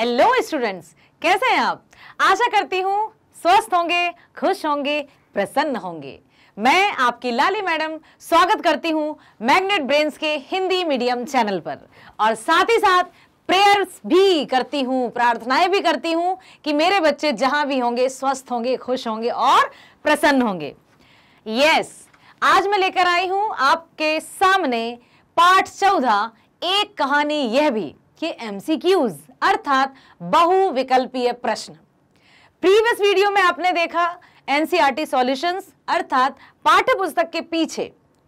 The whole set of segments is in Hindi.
हेलो स्टूडेंट्स कैसे हैं आप आशा करती हूँ स्वस्थ होंगे खुश होंगे प्रसन्न होंगे मैं आपकी लाली मैडम स्वागत करती हूँ मैग्नेट ब्रेन्स के हिंदी मीडियम चैनल पर और साथ ही साथ प्रेयर्स भी करती हूँ प्रार्थनाएं भी करती हूँ कि मेरे बच्चे जहाँ भी होंगे स्वस्थ होंगे खुश होंगे और प्रसन्न होंगे यस आज मैं लेकर आई हूँ आपके सामने पाठ चौदह एक कहानी यह भी कि एम सी क्यूज़ अर्थात बहुविकल्पीय प्रश्न प्रीवियस वीडियो में आपने देखा एनसीआरटी सॉल्यूशंस अर्थात पाठ्य पुस्तक के पीछे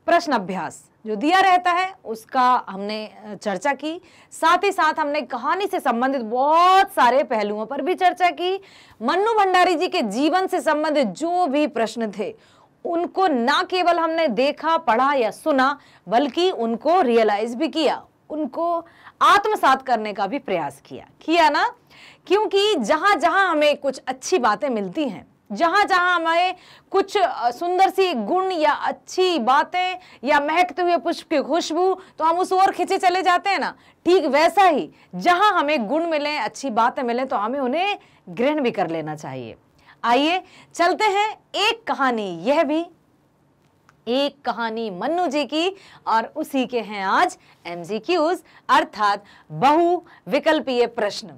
प्रश्न अभ्यास जो दिया रहता है उसका हमने चर्चा की साथ ही साथ हमने कहानी से संबंधित बहुत सारे पहलुओं पर भी चर्चा की मन्नू भंडारी जी के जीवन से संबंधित जो भी प्रश्न थे उनको ना केवल हमने देखा पढ़ा या सुना बल्कि उनको रियलाइज भी किया उनको आत्मसात करने का भी प्रयास किया किया ना क्योंकि जहां जहां हमें कुछ अच्छी बातें मिलती हैं जहां जहां हमें कुछ सुंदर सी गुण या अच्छी बातें या महकते हुए पुष्प की खुशबू तो हम उस ओर खींचे चले जाते हैं ना ठीक वैसा ही जहां हमें गुण मिलें अच्छी बातें मिलें तो हमें उन्हें ग्रहण भी कर लेना चाहिए आइए चलते हैं एक कहानी यह भी एक कहानी मन्नू जी की और उसी के हैं आज एम अर्थात बहु विकल्पीय प्रश्न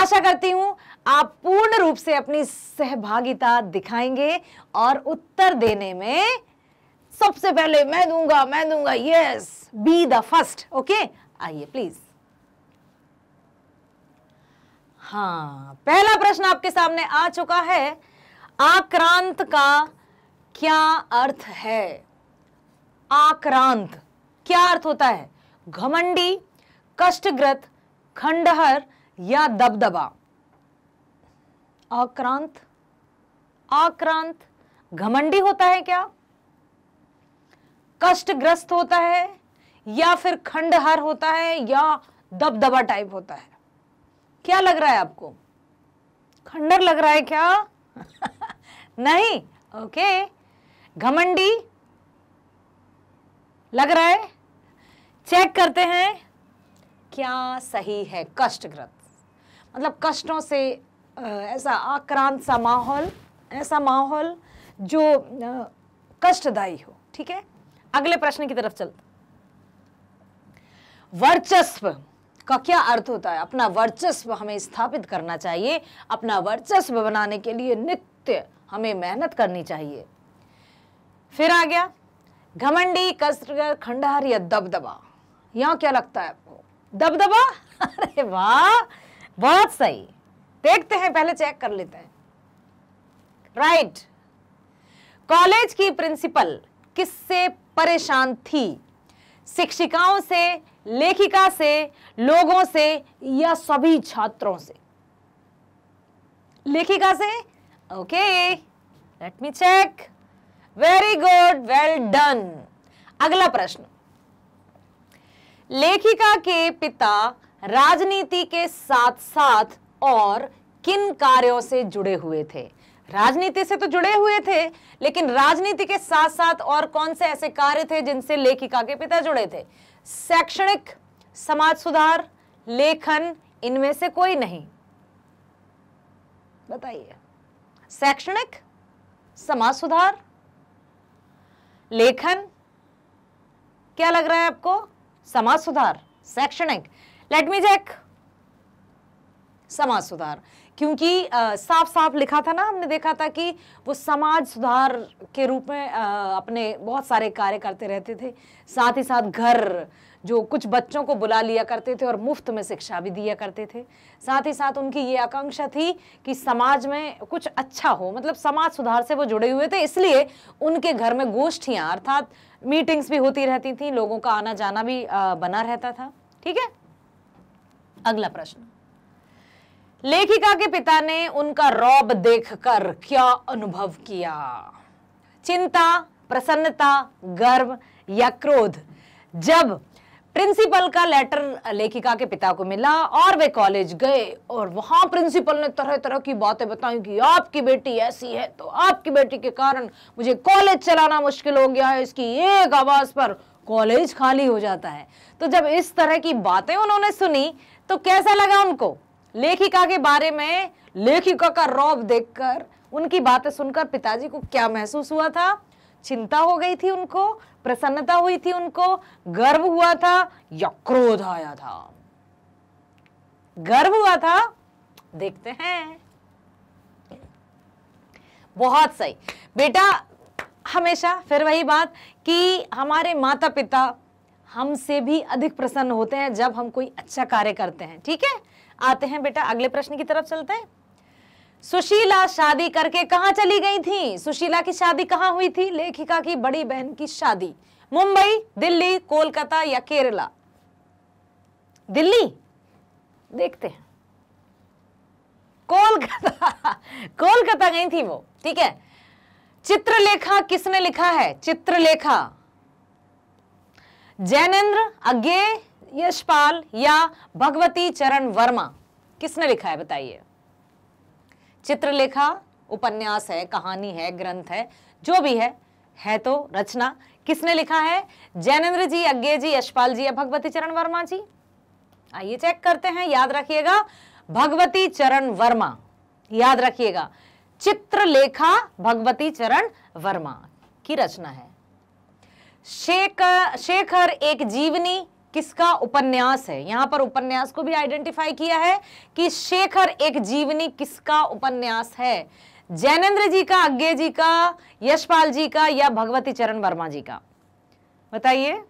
आशा करती हूं आप पूर्ण रूप से अपनी सहभागिता दिखाएंगे और उत्तर देने में सबसे पहले मैं दूंगा मैं दूंगा yes be the first okay आइए प्लीज हाँ पहला प्रश्न आपके सामने आ चुका है आक्रांत का क्या अर्थ है आक्रांत क्या अर्थ होता है घमंडी कष्टग्रत खंडहर या दबदबा आक्रांत आक्रांत घमंडी होता है क्या कष्टग्रस्त होता है या फिर खंडहर होता है या दबदबा टाइप होता है क्या लग रहा है आपको खंडर लग रहा है क्या नहीं ओके घमंडी लग रहा है चेक करते हैं क्या सही है कष्टग्रस्त मतलब कष्टों से ऐसा आक्रांत सा माहौल ऐसा माहौल जो कष्टदायी हो ठीक है अगले प्रश्न की तरफ चलते वर्चस्व का क्या अर्थ होता है अपना वर्चस्व हमें स्थापित करना चाहिए अपना वर्चस्व बनाने के लिए नित्य हमें मेहनत करनी चाहिए फिर आ गया घमंडी कसरगर खंडहर या दबदबा यहाँ क्या लगता है आपको दबदबा अरे वाह बहुत सही देखते हैं पहले चेक कर लेते हैं राइट कॉलेज की प्रिंसिपल किससे परेशान थी शिक्षिकाओं से लेखिका से लोगों से या सभी छात्रों से लेखिका से okay let me check very good well done अगला प्रश्न लेखिका के पिता राजनीति के साथ साथ और किन कार्यों से जुड़े हुए थे राजनीति से तो जुड़े हुए थे लेकिन राजनीति के साथ साथ और कौन से ऐसे कार्य थे जिनसे लेखिका के पिता जुड़े थे शैक्षणिक समाज सुधार लेखन इनमें से कोई नहीं बताइए शैक्षणिक समाज सुधार लेखन क्या लग रहा है आपको समाज सुधार शैक्षणिक लेट मी चेक समाज सुधार क्योंकि साफ साफ लिखा था ना हमने देखा था कि वो समाज सुधार के रूप में आ, अपने बहुत सारे कार्य करते रहते थे साथ ही साथ घर जो कुछ बच्चों को बुला लिया करते थे और मुफ्त में शिक्षा भी दिया करते थे साथ ही साथ उनकी ये आकांक्षा थी कि समाज में कुछ अच्छा हो मतलब समाज सुधार से वो जुड़े हुए थे इसलिए उनके घर में गोष्ठियाँ अर्थात मीटिंग्स भी होती रहती थी लोगों का आना जाना भी आ, बना रहता था ठीक है अगला प्रश्न लेखिका के पिता ने उनका रौब देखकर क्या अनुभव किया चिंता प्रसन्नता गर्व या क्रोध जब प्रिंसिपल का लेटर लेखिका के पिता को मिला और वे कॉलेज गए और वहां प्रिंसिपल ने तरह तरह की बातें बताई कि आपकी बेटी ऐसी है तो आपकी बेटी के कारण मुझे कॉलेज चलाना मुश्किल हो गया है इसकी एक आवाज पर कॉलेज खाली हो जाता है तो जब इस तरह की बातें उन्होंने सुनी तो कैसा लगा उनको लेखिका के बारे में लेखिका का रौब देखकर उनकी बातें सुनकर पिताजी को क्या महसूस हुआ था चिंता हो गई थी उनको प्रसन्नता हुई थी उनको गर्व हुआ था या क्रोध आया था गर्व हुआ था देखते हैं बहुत सही बेटा हमेशा फिर वही बात कि हमारे माता पिता हमसे भी अधिक प्रसन्न होते हैं जब हम कोई अच्छा कार्य करते हैं ठीक है आते हैं बेटा अगले प्रश्न की तरफ चलते हैं सुशीला शादी करके कहा चली गई थी सुशीला की शादी कहां हुई थी लेखिका की बड़ी बहन की शादी मुंबई दिल्ली कोलकाता या केरला दिल्ली देखते हैं कोलकाता कोलकाता गई थी वो ठीक है चित्रलेखा किसने लिखा है चित्रलेखा जैनेन्द्र अज्ञे यशपाल या भगवती चरण वर्मा किसने लिखा है बताइए चित्रलेखा उपन्यास है कहानी है ग्रंथ है जो भी है है तो रचना किसने लिखा है जैनेन्द्र जी अज्ञे जी यशपाल जी या भगवती चरण वर्मा जी आइए चेक करते हैं याद रखिएगा भगवती चरण वर्मा याद रखिएगा चित्रलेखा भगवती चरण वर्मा की रचना है शेख शेखर एक जीवनी किसका उपन्यास है यहां पर उपन्यास को भी आइडेंटिफाई किया है कि शेखर एक जीवनी किसका उपन्यास है जैनेन्द्र जी का अज्ञे जी का यशपाल जी का या भगवती चरण वर्मा जी का बताइए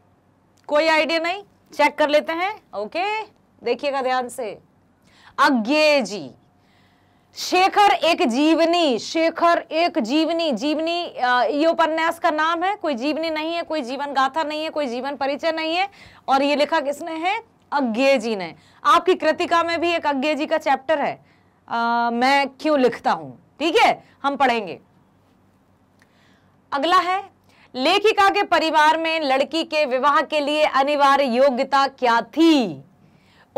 कोई आइडिया नहीं चेक कर लेते हैं ओके देखिएगा ध्यान से अज्ञे जी शेखर एक जीवनी शेखर एक जीवनी जीवनी ये उपन्यास का नाम है कोई जीवनी नहीं है कोई जीवन गाथा नहीं है कोई जीवन परिचय नहीं है और ये लिखा किसने है अज्ञे जी ने आपकी कृतिका में भी एक अज्ञे जी का चैप्टर है आ, मैं क्यों लिखता हूं ठीक है हम पढ़ेंगे अगला है लेखिका के परिवार में लड़की के विवाह के लिए अनिवार्य योग्यता क्या थी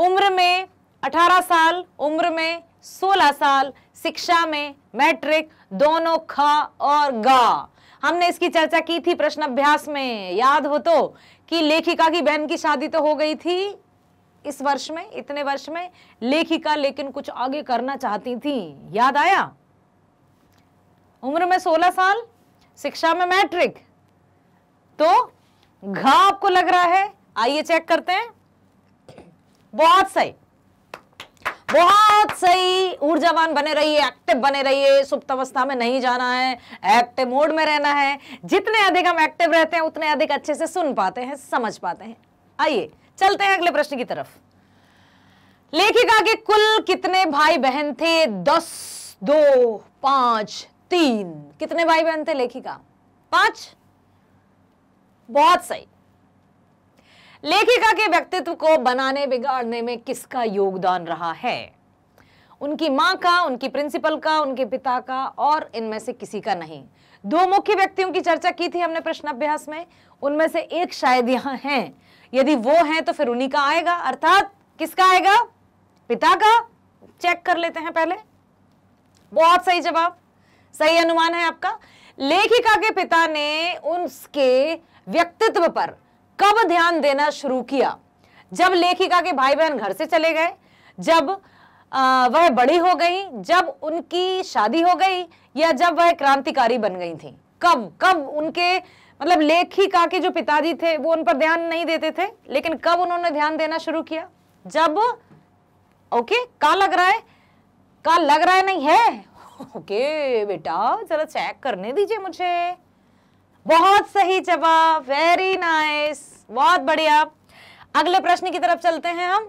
उम्र में 18 साल उम्र में 16 साल शिक्षा में मैट्रिक दोनों ख और गा हमने इसकी चर्चा की थी प्रश्न अभ्यास में याद हो तो कि लेखिका की बहन की शादी तो हो गई थी इस वर्ष में इतने वर्ष में लेखिका लेकिन कुछ आगे करना चाहती थी याद आया उम्र में 16 साल शिक्षा में मैट्रिक तो घा आपको लग रहा है आइए चेक करते हैं बहुत सही बहुत सही ऊर्जावान बने रहिए एक्टिव बने रहिए सुप्त अवस्था में नहीं जाना है एक्टिव मोड में रहना है जितने अधिक हम एक्टिव रहते हैं उतने अधिक अच्छे से सुन पाते हैं समझ पाते हैं आइए चलते हैं अगले प्रश्न की तरफ लेखिका के कुल कितने भाई बहन थे दस दो पांच तीन कितने भाई बहन थे लेखिका पांच बहुत सही लेखिका के व्यक्तित्व को बनाने बिगाड़ने में किसका योगदान रहा है उनकी माँ का उनकी प्रिंसिपल का उनके पिता का और इनमें से किसी का नहीं दो मुख्य व्यक्तियों की चर्चा की थी हमने प्रश्न अभ्यास में उनमें से एक शायद यहां है यदि वो है तो फिर उन्हीं का आएगा अर्थात किसका आएगा पिता का चेक कर लेते हैं पहले बहुत सही जवाब सही अनुमान है आपका लेखिका के पिता ने उनके व्यक्तित्व पर कब ध्यान देना शुरू किया जब लेखिका के भाई बहन घर से चले गए जब वह बड़ी हो गई जब उनकी शादी हो गई या जब वह क्रांतिकारी बन गई थी कब कब उनके मतलब लेखिका के जो पिताजी थे वो उन पर ध्यान नहीं देते थे लेकिन कब उन्होंने ध्यान देना शुरू किया जब ओके का लग रहा है का लग रहा है नहीं है ओके बेटा जरा चेक करने दीजिए मुझे बहुत सही जवाब वेरी नाइस बहुत बढ़िया अगले प्रश्न की तरफ चलते हैं हम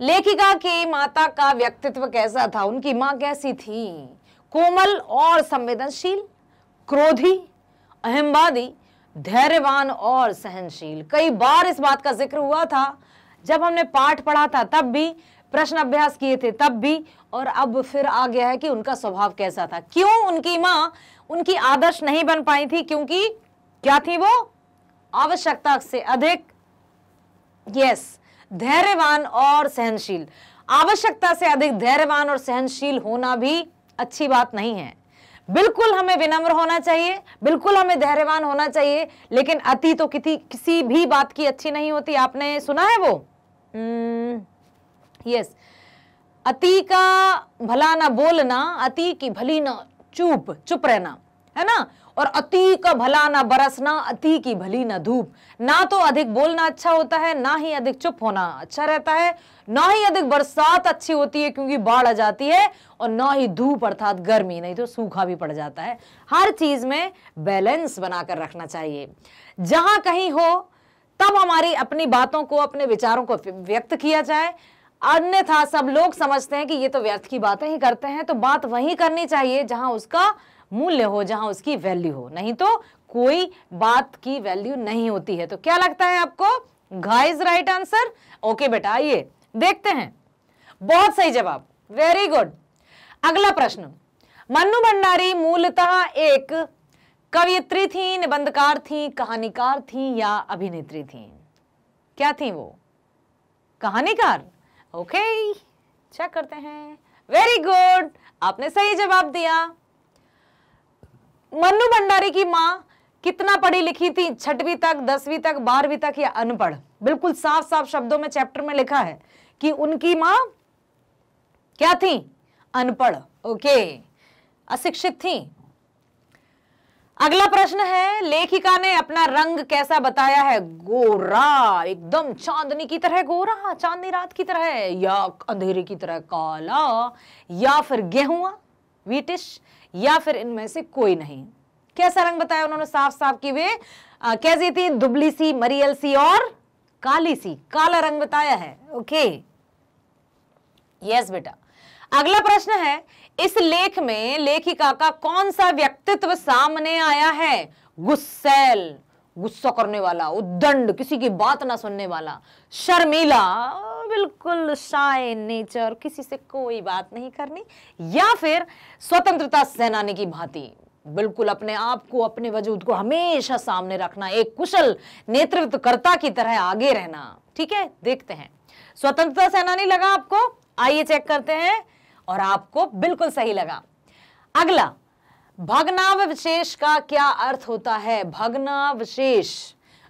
लेखिका की माता का व्यक्तित्व कैसा था उनकी माँ कैसी थी कोमल और संवेदनशील क्रोधी अहमवादी धैर्यवान और सहनशील कई बार इस बात का जिक्र हुआ था जब हमने पाठ पढ़ा था तब भी प्रश्न अभ्यास किए थे तब भी और अब फिर आ गया है कि उनका स्वभाव कैसा था क्यों उनकी मां उनकी आदर्श नहीं बन पाई थी क्योंकि क्या थी वो आवश्यकता से अधिक यस धैर्यवान और सहनशील आवश्यकता से अधिक धैर्यवान और सहनशील होना भी अच्छी बात नहीं है बिल्कुल हमें विनम्र होना चाहिए बिल्कुल हमें धैर्यवान होना चाहिए लेकिन अति तो किसी किसी भी बात की अच्छी नहीं होती आपने सुना है वो यस hmm, अति का भला ना बोलना अति की भली ना चुप चुप रहना है ना और अति का भला ना बरसना अति की भली ना धूप ना तो अधिक बोलना अच्छा होता है ना ही अधिक चुप होना अच्छा रहता है ना ही अधिक बरसात अच्छी होती है क्योंकि बाढ़ आ जाती है और ना ही धूप अर्थात गर्मी नहीं तो सूखा भी पड़ जाता है हर चीज में बैलेंस बनाकर रखना चाहिए जहां कहीं हो तब हमारी अपनी बातों को अपने विचारों को व्यक्त किया जाए अन्यथा सब लोग समझते हैं कि ये तो व्यर्थ की बातें ही करते हैं तो बात वहीं करनी चाहिए जहां उसका मूल्य हो जहां उसकी वैल्यू हो नहीं तो कोई बात की वैल्यू नहीं होती है तो क्या लगता है आपको घाइज राइट आंसर ओके बेटा आइए देखते हैं बहुत सही जवाब वेरी गुड अगला प्रश्न मन्नू भंडारी मूलतः एक कवियत्री थी निबंधकार थी कहानीकार थी या अभिनेत्री थी क्या थी वो कहानीकार ओके चेक करते हैं वेरी गुड आपने सही जवाब दिया मन्नू भंडारी की माँ कितना पढ़ी लिखी थी छठवीं तक दसवीं तक बारहवीं तक या अनपढ़ बिल्कुल साफ साफ शब्दों में चैप्टर में लिखा है कि उनकी माँ क्या थी अनपढ़ ओके अशिक्षित थी अगला प्रश्न है लेखिका ने अपना रंग कैसा बताया है गोरा एकदम चांदनी की तरह गोरा चांदनी रात की तरह या अंधेरे की तरह काला या फिर गेहूं वीटिश या फिर इनमें से कोई नहीं कैसा रंग बताया उन्होंने साफ साफ कि वे कैसी थी दुबली सी मरियल सी और काली सी काला रंग बताया है ओके यस बेटा अगला प्रश्न है इस लेख में लेखिका का कौन सा व्यक्तित्व सामने आया है गुस्सेल गुस्सा करने वाला उद्दंड किसी की बात ना सुनने वाला शर्मीला बिल्कुल शाय नेचर किसी से कोई बात नहीं करनी या फिर स्वतंत्रता सेनानी की भांति बिल्कुल अपने आप को अपने वजूद को हमेशा सामने रखना एक कुशल नेतृत्वकर्ता की तरह आगे रहना ठीक है देखते हैं स्वतंत्रता सेनानी लगा आपको आइए चेक करते हैं और आपको बिल्कुल सही लगा अगला भगनावशेष का क्या अर्थ होता है भगनावशेष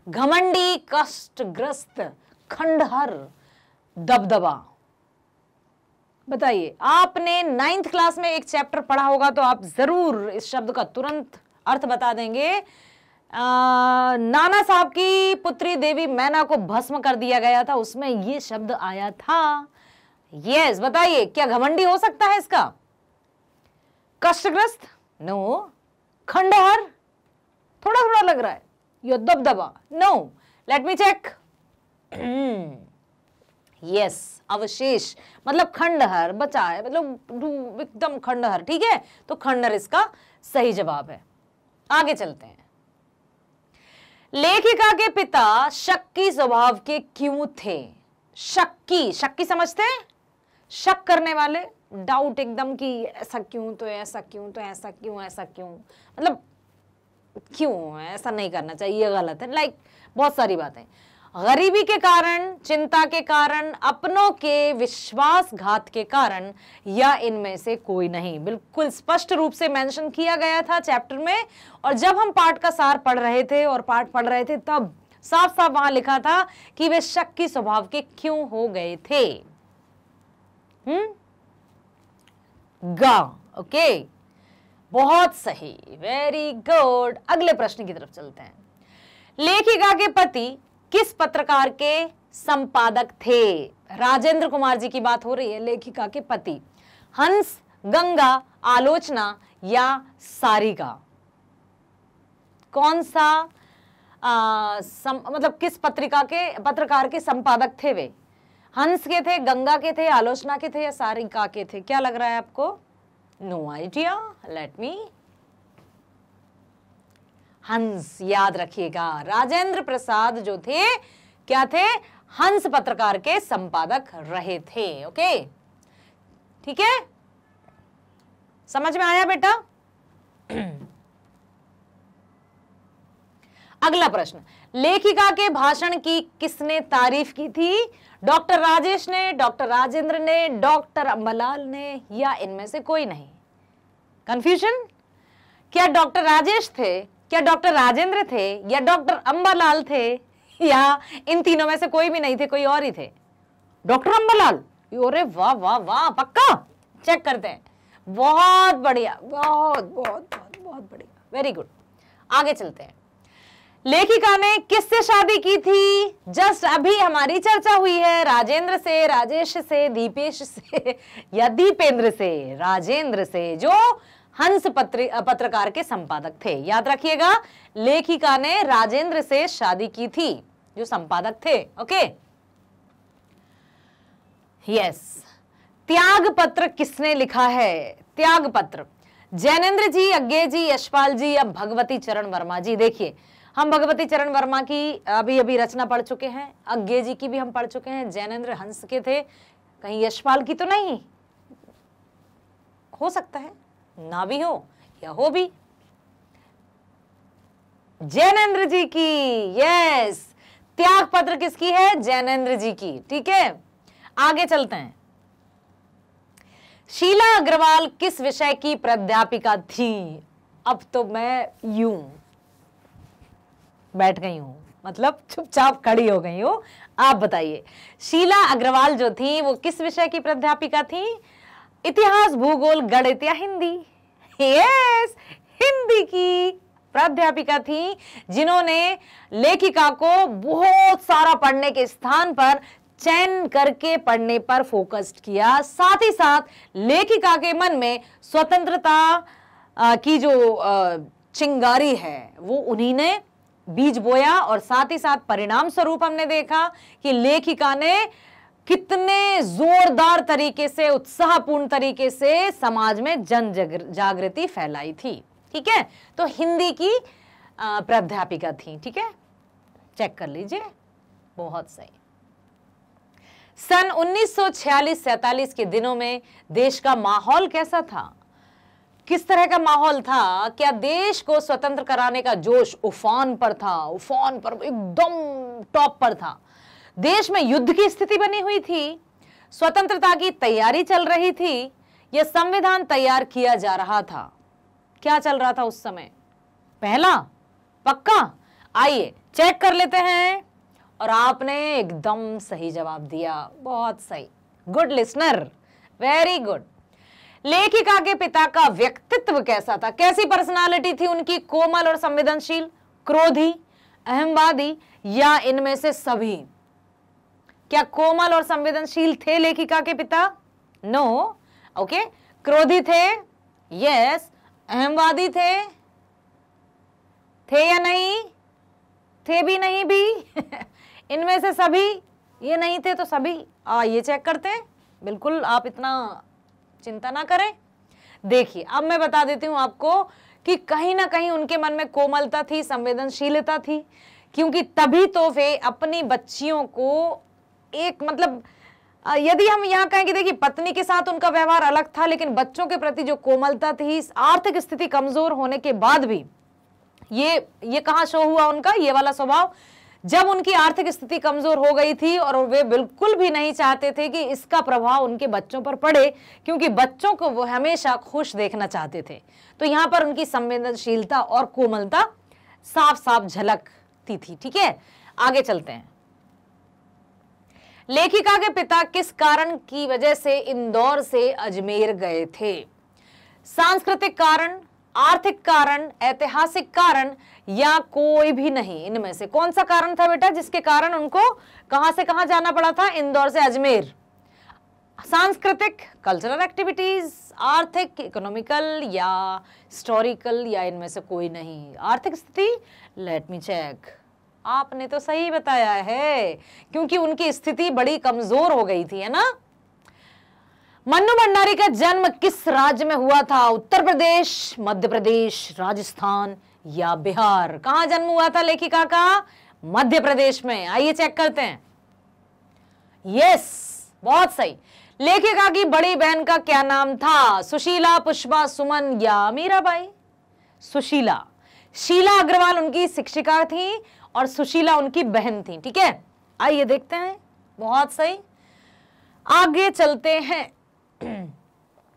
घमंडी कष्टग्रस्त खंडहर दबदबा बताइए आपने नाइन्थ क्लास में एक चैप्टर पढ़ा होगा तो आप जरूर इस शब्द का तुरंत अर्थ बता देंगे आ, नाना साहब की पुत्री देवी मैना को भस्म कर दिया गया था उसमें यह शब्द आया था यस बताइए क्या घमंडी हो सकता है इसका कष्टग्रस्त नो खंडहर थोड़ा थोड़ा लग रहा है यो दबदबा no let me check yes अवशेष मतलब खंडहर बचा है मतलब एकदम खंडहर ठीक है तो खंडहर इसका सही जवाब है आगे चलते हैं लेखिका के पिता शक्की स्वभाव के क्यों थे शक्की शक्की समझते हैं शक करने वाले डाउट एकदम कि ऐसा क्यों तो ऐसा क्यों तो ऐसा क्यों ऐसा क्यों मतलब क्यों ऐसा नहीं करना चाहिए ये गलत है लाइक बहुत सारी बातें गरीबी के कारण चिंता के कारण अपनों के विश्वासघात के कारण या इनमें से कोई नहीं बिल्कुल स्पष्ट रूप से मेंशन किया गया था चैप्टर में और जब हम पाठ का सार पढ़ रहे थे और पाठ पढ़ रहे थे तब साफ साफ वहां लिखा था कि वे शक की स्वभाव के क्यों हो गए थे हम्म गा ओके बहुत सही वेरी गुड अगले प्रश्न की तरफ चलते हैं लेखिका के पति किस पत्रकार के संपादक थे राजेंद्र कुमार जी की बात हो रही है लेखिका के पति हंस गंगा आलोचना या सारिका कौन सा आ, सम, मतलब किस पत्रिका के पत्रकार के संपादक थे वे हंस के थे गंगा के थे आलोचना के थे या सारिका के थे क्या लग रहा है आपको नो आइडिया लेट मी हंस याद रखिएगा राजेंद्र प्रसाद जो थे क्या थे हंस पत्रकार के संपादक रहे थे ओके ठीक है समझ में आया बेटा अगला प्रश्न लेखिका के भाषण की किसने तारीफ की थी डॉक्टर राजेश ने डॉक्टर राजेंद्र ने डॉक्टर अम्बलाल ने या इनमें से कोई नहीं कंफ्यूजन क्या डॉक्टर राजेश थे क्या डॉक्टर राजेंद्र थे या डॉक्टर अम्बालाल थे या इन तीनों में से कोई भी नहीं थे कोई और ही थे डॉक्टर अम्बालाल अरे वाह वाह वाह पक्का चेक करते हैं बहुत बढ़िया बहुत बहुत बहुत बहुत बढ़िया वेरी गुड आगे चलते हैं लेखिका ने किससे शादी की थी जस्ट अभी हमारी चर्चा हुई है राजेंद्र से राजेश से दीपेश से या दीपेंद्र से राजेंद्र से जो हंस पत्र पत्रकार के संपादक थे याद रखिएगा लेखिका ने राजेंद्र से शादी की थी जो संपादक थे ओके यस त्याग पत्र किसने लिखा है त्याग पत्र जैनेन्द्र जी अज्ञे जी यशपाल जी या भगवती चरण वर्मा जी देखिए हम भगवती चरण वर्मा की अभी अभी रचना पढ़ चुके हैं अज्ञे जी की भी हम पढ़ चुके हैं जैनेन्द्र हंस के थे कहीं यशपाल की तो नहीं हो सकता है ना भी हो या हो भी जैनेन्द्र जी की यस त्याग पत्र किसकी है जैनेन्द्र जी की ठीक है आगे चलते हैं शीला अग्रवाल किस विषय की प्राध्यापिका थी अब तो मैं यूं बैठ गई हूँ मतलब चुपचाप खड़ी हो गई हूँ आप बताइए शीला अग्रवाल जो थी वो किस विषय की प्राध्यापिका थी इतिहास भूगोल गणित या हिंदी यस हिंदी की प्राध्यापिका थी जिन्होंने लेखिका को बहुत सारा पढ़ने के स्थान पर चयन करके पढ़ने पर फोकस्ड किया साथ ही साथ लेखिका के मन में स्वतंत्रता की जो चिंगारी है वो उन्हीं ने बीज बोया और साथ ही साथ परिणाम स्वरूप हमने देखा कि लेखिका ने कितने जोरदार तरीके से उत्साहपूर्ण तरीके से समाज में जन जागृति फैलाई थी ठीक है तो हिंदी की प्राध्यापिका थी ठीक है चेक कर लीजिए बहुत सही सन 1946-47 के दिनों में देश का माहौल कैसा था किस तरह का माहौल था क्या देश को स्वतंत्र कराने का जोश उफान पर था उफान पर एकदम टॉप पर था देश में युद्ध की स्थिति बनी हुई थी स्वतंत्रता की तैयारी चल रही थी यह संविधान तैयार किया जा रहा था क्या चल रहा था उस समय पहला पक्का आइए चेक कर लेते हैं और आपने एकदम सही जवाब दिया बहुत सही गुड लिसनर वेरी गुड लेखिका के पिता का व्यक्तित्व कैसा था कैसी पर्सनालिटी थी उनकी कोमल और संवेदनशील क्रोधी अहमवादी या इनमें से सभी क्या कोमल और संवेदनशील थे लेखिका के पिता नो no. Okay okay. क्रोधी थे यस yes. अहमवादी थे थे या नहीं थे भी नहीं भी इनमें से सभी ये नहीं थे तो सभी आ, ये चेक करते हैं बिल्कुल आप इतना चिंता ना करें देखिए अब मैं बता देती हूं आपको कि कहीं ना कहीं उनके मन में कोमलता थी संवेदनशीलता थी क्योंकि तभी तो वे अपनी बच्चियों को एक मतलब यदि हम यहाँ कहें कि देखिए पत्नी के साथ उनका व्यवहार अलग था लेकिन बच्चों के प्रति जो कोमलता थी आर्थिक स्थिति कमजोर होने के बाद भी ये ये कहाँ शो हुआ उनका ये वाला स्वभाव जब उनकी आर्थिक स्थिति कमजोर हो गई थी और वे बिल्कुल भी नहीं चाहते थे कि इसका प्रभाव उनके बच्चों पर पड़े क्योंकि बच्चों को वो हमेशा खुश देखना चाहते थे तो यहाँ पर उनकी संवेदनशीलता और कोमलता साफ साफ झलकती थी ठीक है आगे चलते हैं लेखिका के पिता किस कारण की वजह से इंदौर से अजमेर गए थे सांस्कृतिक कारण आर्थिक कारण ऐतिहासिक कारण या कोई भी नहीं इनमें से कौन सा कारण था बेटा जिसके कारण उनको कहां से कहां जाना पड़ा था इंदौर से अजमेर सांस्कृतिक कल्चरल एक्टिविटीज आर्थिक इकोनॉमिकल या हिस्टोरिकल या इनमें से कोई नहीं आर्थिक स्थिति लेट मी चेक आपने तो सही बताया है क्योंकि उनकी स्थिति बड़ी कमजोर हो गई थी है ना मन्नू भंडारी का जन्म किस राज्य में हुआ था उत्तर प्रदेश मध्य प्रदेश राजस्थान या बिहार कहां जन्म हुआ था लेखिका का मध्य प्रदेश में आइए चेक करते हैं यस बहुत सही लेखिका की बड़ी बहन का क्या नाम था सुशीला पुष्पा सुमन या बाई सुशीला शीला अग्रवाल उनकी शिक्षिका थी और सुशीला उनकी बहन थी ठीक है आइए देखते हैं बहुत सही आगे चलते हैं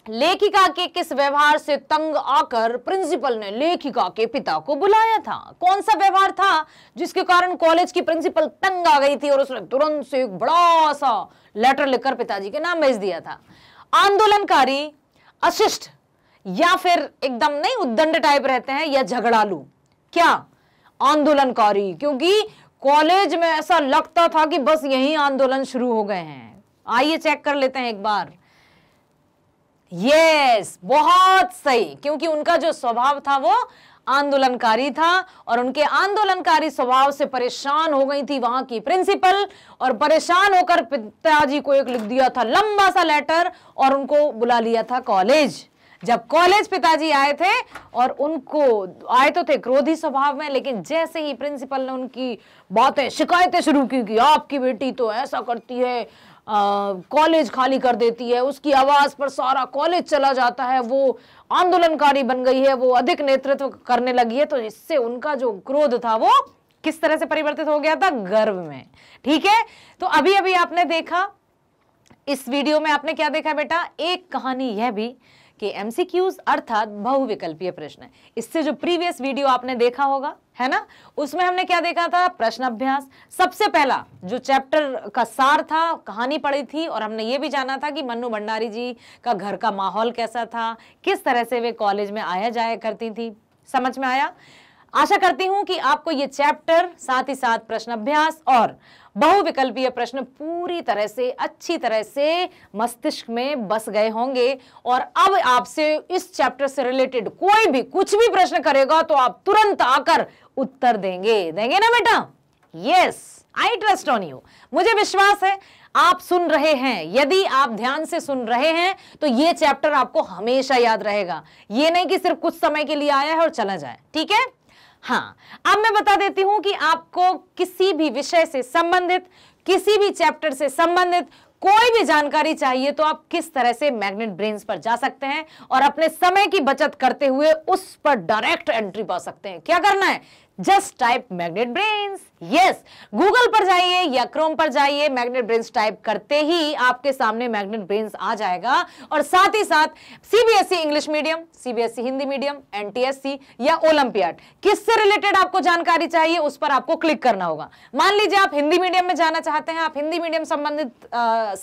लेखिका के किस व्यवहार से तंग आकर प्रिंसिपल ने लेखिका के पिता को बुलाया था कौन सा व्यवहार था जिसके कारण कॉलेज की प्रिंसिपल तंग आ गई थी और उसने तुरंत से एक बड़ा सा लेटर लिखकर पिताजी के नाम भेज दिया था आंदोलनकारी अशिष्ट या फिर एकदम नहीं उद्दंड टाइप रहते हैं या झगड़ालू क्या आंदोलनकारी क्योंकि कॉलेज में ऐसा लगता था कि बस यही आंदोलन शुरू हो गए हैं आइए चेक कर लेते हैं एक बार यस बहुत सही क्योंकि उनका जो स्वभाव था वो आंदोलनकारी था और उनके आंदोलनकारी स्वभाव से परेशान हो गई थी वहां की प्रिंसिपल और परेशान होकर पिताजी को एक लिख दिया था लंबा सा लेटर और उनको बुला लिया था कॉलेज जब कॉलेज पिताजी आए थे और उनको आए तो थे क्रोधी स्वभाव में लेकिन जैसे ही प्रिंसिपल ने उनकी बातें शिकायतें शुरू की कि आपकी बेटी तो ऐसा करती है कॉलेज खाली कर देती है उसकी आवाज़ पर सारा कॉलेज चला जाता है वो आंदोलनकारी बन गई है वो अधिक नेतृत्व करने लगी है तो इससे उनका जो क्रोध था वो किस तरह से परिवर्तित हो गया था गर्व में ठीक है तो अभी अभी आपने देखा इस वीडियो में आपने क्या देखा बेटा एक कहानी यह भी कि एमसीक्यूज अर्थात बहुविकल्पीय प्रश्न है इससे जो प्रीवियस वीडियो आपने देखा होगा है ना उसमें हमने क्या देखा था प्रश्न अभ्यास सबसे पहला जो चैप्टर का सार था कहानी पढ़ी थी और हमने ये भी जाना था कि मन्नू भंडारी जी का घर का माहौल कैसा था किस तरह से वे कॉलेज में आया जाया करती थी समझ में आया आशा करती हूं कि आपको ये चैप्टर साथ ही साथ प्रश्न अभ्यास और बहुविकल्पीय प्रश्न पूरी तरह से अच्छी तरह से मस्तिष्क में बस गए होंगे और अब आपसे इस चैप्टर से रिलेटेड कोई भी कुछ भी प्रश्न करेगा तो आप तुरंत आकर उत्तर देंगे देंगे ना बेटा yes I trust on you मुझे विश्वास है आप सुन रहे हैं यदि आप ध्यान से सुन रहे हैं तो ये चैप्टर आपको हमेशा याद रहेगा ये नहीं कि सिर्फ कुछ समय के लिए आया है और चला जाए ठीक है हाँ अब मैं बता देती हूं कि आपको किसी भी विषय से संबंधित किसी भी चैप्टर से संबंधित कोई भी जानकारी चाहिए तो आप किस तरह से मैग्नेट ब्रेन्स पर जा सकते हैं और अपने समय की बचत करते हुए उस पर डायरेक्ट एंट्री पा सकते हैं क्या करना है just type Magnet Brains yes Google पर जाइए या क्रोम पर जाइए मैग्नेट ब्रेन्स टाइप करते ही आपके सामने मैग्नेट ब्रेन्स आ जाएगा और साथ ही साथ CBSE English medium CBSE Hindi medium NTSC या ओलंपियाड किससे रिलेटेड आपको जानकारी चाहिए उस पर आपको क्लिक करना होगा मान लीजिए आप हिंदी मीडियम में जाना चाहते हैं आप हिंदी मीडियम संबंधित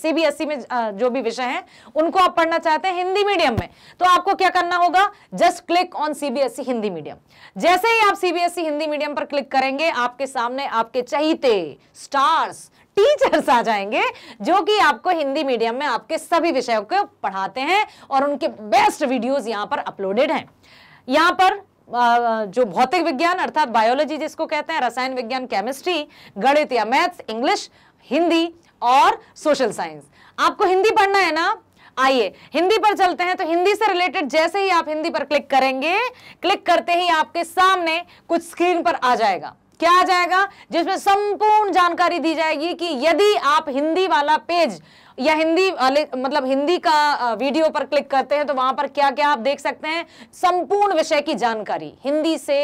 सीबीएसई e में आ, जो भी विषय है उनको आप पढ़ना चाहते हैं हिंदी मीडियम में तो आपको क्या करना होगा just click on CBSE Hindi medium जैसे ही आप सीबीएसई हिंदी हिंदी मीडियम पर क्लिक करेंगे आपके सामने आपके चहीते स्टार्स टीचर्स आ जाएंगे जो कि आपको हिंदी मीडियम में आपके सभी विषयों को पढ़ाते हैं और उनके बेस्ट वीडियोस यहां पर अपलोडेड हैं यहां पर जो भौतिक विज्ञान अर्थात बायोलॉजी जिसको कहते हैं रसायन विज्ञान केमिस्ट्री गणित या मैथ्स इंग्लिश हिंदी और सोशल साइंस आपको हिंदी पढ़ना है ना आइए हिंदी पर चलते हैं तो हिंदी से रिलेटेड जैसे ही आप हिंदी पर क्लिक करेंगे क्लिक करते ही आपके सामने कुछ स्क्रीन पर आ जाएगा क्या आ जाएगा जिसमें संपूर्ण जानकारी दी जाएगी कि यदि आप हिंदी वाला पेज या हिंदी मतलब हिंदी का वीडियो पर क्लिक करते हैं तो वहां पर क्या क्या आप देख सकते हैं संपूर्ण विषय की जानकारी हिंदी से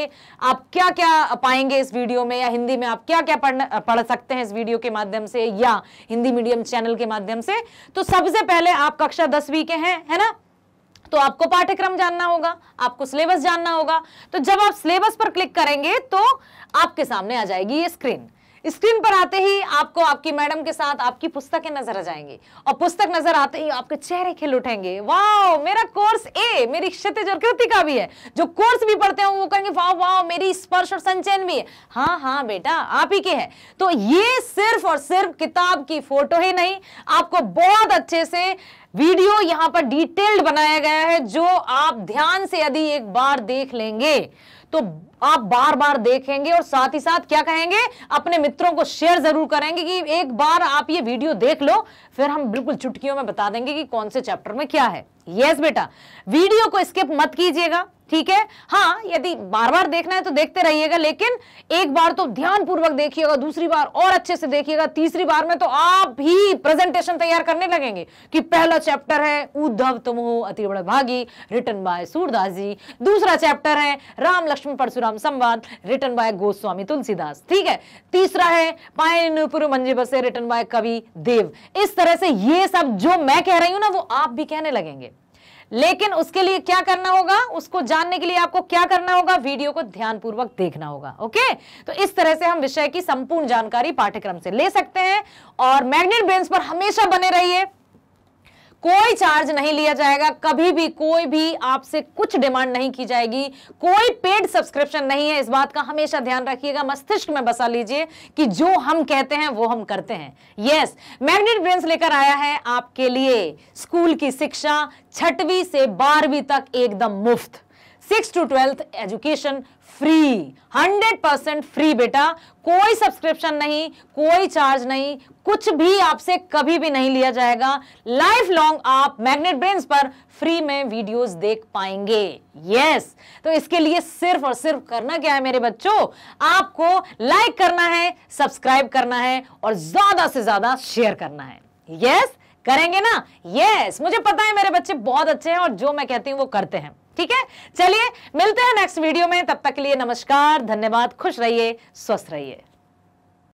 आप क्या क्या पाएंगे इस वीडियो में या हिंदी में आप क्या क्या पढ़ पढ़ सकते हैं इस वीडियो के माध्यम से या हिंदी मीडियम चैनल के माध्यम से तो सबसे पहले आप कक्षा दसवीं के हैं है ना तो आपको पाठ्यक्रम जानना होगा आपको सिलेबस जानना होगा तो जब आप सिलेबस पर क्लिक करेंगे तो आपके सामने आ जाएगी ये स्क्रीन स्क्रीन पर आते ही आपको आपकी मैडम के साथ आपकी पुस्तकें नजर आ जाएंगी और पुस्तक नजर आते ही आपके चेहरे खिल उठेंगे वाओ मेरा कोर्स ए मेरी क्षितिज और कृति का भी है जो कोर्स भी पढ़ते हो वो कहेंगे वाओ वाओ मेरी स्पर्श और संचयन भी है हाँ हाँ बेटा आप ही के है तो ये सिर्फ और सिर्फ किताब की फोटो ही नहीं आपको बहुत अच्छे से वीडियो यहां पर डिटेल्ड बनाया गया है जो आप ध्यान से यदि एक बार देख लेंगे तो आप बार बार देखेंगे और साथ ही साथ क्या कहेंगे अपने मित्रों को शेयर जरूर करेंगे कि एक बार आप ये वीडियो देख लो फिर हम बिल्कुल चुटकियों में बता देंगे कि कौन से चैप्टर में क्या है यस yes, बेटा वीडियो को स्किप मत कीजिएगा ठीक है हाँ यदि बार बार देखना है तो देखते रहिएगा लेकिन एक बार तो ध्यान पूर्वक देखिएगा दूसरी बार और अच्छे से देखिएगा तीसरी बार में तो आप ही प्रेजेंटेशन तैयार करने लगेंगे कि पहला चैप्टर है उद्धव तुम हो अति बड़े भागी रिटर्न बाय सूरदास जी दूसरा चैप्टर है राम लक्ष्मण लक्ष्मी परशुराम संवाद रिटर्न बाय गोस्वामी तुलसीदास ठीक है तीसरा है पायन पुरु मंजिल बसे रिटर्न बाय कवि देव इस तरह से ये सब जो मैं कह रही हूं ना वो आप भी कहने लगेंगे लेकिन उसके लिए क्या करना होगा उसको जानने के लिए आपको क्या करना होगा वीडियो को ध्यानपूर्वक देखना होगा ओके तो इस तरह से हम विषय की संपूर्ण जानकारी पाठ्यक्रम से ले सकते हैं और मैग्नेट ब्रेन्स पर हमेशा बने रहिए कोई चार्ज नहीं लिया जाएगा कभी भी कोई भी आपसे कुछ डिमांड नहीं की जाएगी कोई पेड सब्सक्रिप्शन नहीं है इस बात का हमेशा ध्यान रखिएगा मस्तिष्क में बसा लीजिए कि जो हम कहते हैं वो हम करते हैं यस मैग्नेट ब्रेन्स लेकर आया है आपके लिए स्कूल की शिक्षा छठवीं से बारहवीं तक एकदम मुफ्त six to twelfth education free hundred percent free बेटा कोई सब्सक्रिप्शन नहीं कोई चार्ज नहीं कुछ भी आपसे कभी भी नहीं लिया जाएगा लाइफ लॉन्ग आप मैग्नेट ब्रेन्स पर फ्री में वीडियोस देख पाएंगे यस तो इसके लिए सिर्फ और सिर्फ करना क्या है मेरे बच्चों आपको लाइक करना है सब्सक्राइब करना है और ज्यादा से ज्यादा शेयर करना है यस करेंगे ना यस मुझे पता है मेरे बच्चे बहुत अच्छे हैं और जो मैं कहती हूँ वो करते हैं ठीक है चलिए मिलते हैं नेक्स्ट वीडियो में तब तक के लिए नमस्कार धन्यवाद खुश रहिए स्वस्थ रहिए